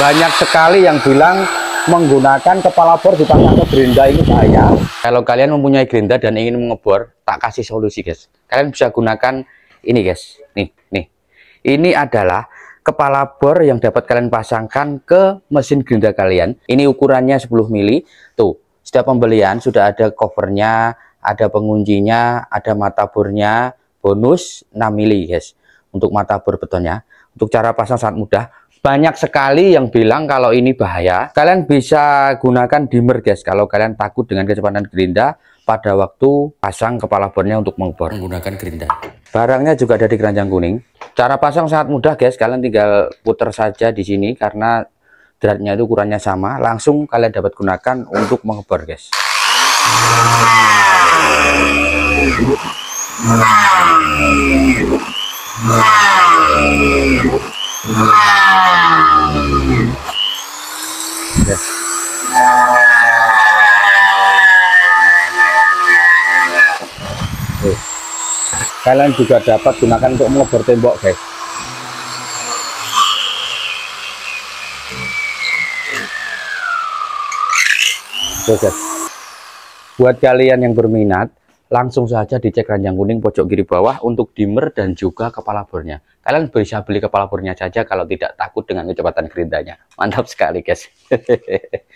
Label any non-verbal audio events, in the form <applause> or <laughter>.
banyak sekali yang bilang menggunakan kepala bor dipasang ke gerinda ini bahaya kalau kalian mempunyai gerinda dan ingin mengebor tak kasih solusi guys kalian bisa gunakan ini guys nih nih ini adalah kepala bor yang dapat kalian pasangkan ke mesin gerinda kalian ini ukurannya 10 mili tuh setiap pembelian sudah ada covernya ada penguncinya ada mata bornya bonus 6 mili guys untuk mata bor betonnya untuk cara pasang sangat mudah banyak sekali yang bilang kalau ini bahaya kalian bisa gunakan dimmer guys kalau kalian takut dengan kecepatan gerinda pada waktu pasang kepala bornya untuk mengbor, menggunakan gerinda barangnya juga ada di keranjang kuning cara pasang sangat mudah guys kalian tinggal putar saja di sini karena dratnya itu ukurannya sama langsung kalian dapat gunakan untuk mengebor guys Wow aja Oke. kalian juga dapat gunakan untuk mengobor tembok guys Oke, guys buat kalian yang berminat langsung saja dicek ranjang kuning pojok kiri bawah untuk dimmer dan juga kepala bornya. Kalian bisa beli kepala bornya saja kalau tidak takut dengan kecepatan gerindanya. Mantap sekali guys. <laughs>